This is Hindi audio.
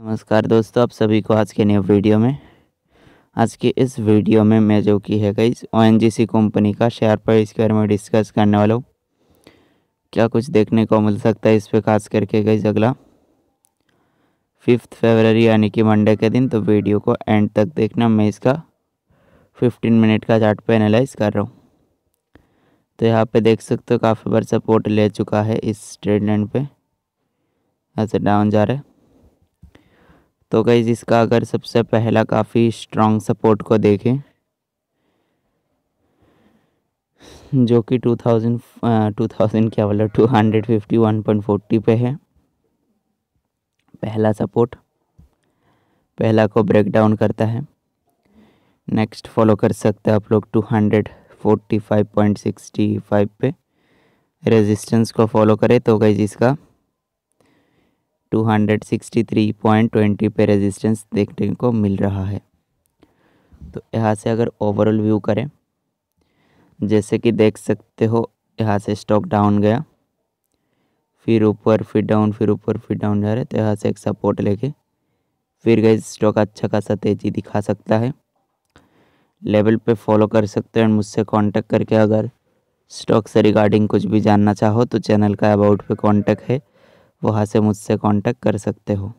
नमस्कार दोस्तों आप सभी को आज के न्यू वीडियो में आज की इस वीडियो में मैं जो की है गई ओ कंपनी का शेयर प्राइस के बारे में डिस्कस करने वाला हूँ क्या कुछ देखने को मिल सकता है इस पर खास करके गई अगला फिफ्थ फरवरी यानी कि मंडे के दिन तो वीडियो को एंड तक देखना मैं इसका फिफ्टीन मिनट का चार्ट पे एनालाइज कर रहा हूँ तो यहाँ पर देख सकते हो काफ़ी बार सपोर्ट ले चुका है इस ट्रेड एंड पे ऐसे डाउन जा रहा है तो गई इसका अगर सबसे पहला काफ़ी स्ट्रॉन्ग सपोर्ट को देखें जो कि 2000 2000 क्या बोला 251.40 पे है पहला सपोर्ट पहला को ब्रेक डाउन करता है नेक्स्ट फॉलो कर सकते हैं आप लोग 245.65 पे रेजिस्टेंस को फॉलो करें तो गई इसका 263.20 पे रेजिस्टेंस देखने को मिल रहा है तो यहाँ से अगर ओवरऑल व्यू करें जैसे कि देख सकते हो यहाँ से स्टॉक डाउन गया फिर ऊपर फिर डाउन फिर ऊपर फिर डाउन जा रहे तो यहाँ से एक सपोर्ट लेके फिर गए स्टॉक अच्छा खासा तेज़ी दिखा सकता है लेवल पे फॉलो कर सकते हैं मुझसे कांटेक्ट करके अगर स्टॉक से रिगार्डिंग कुछ भी जानना चाहो तो चैनल का अबाउट पे कांटेक्ट है वहाँ से मुझसे कांटेक्ट कर सकते हो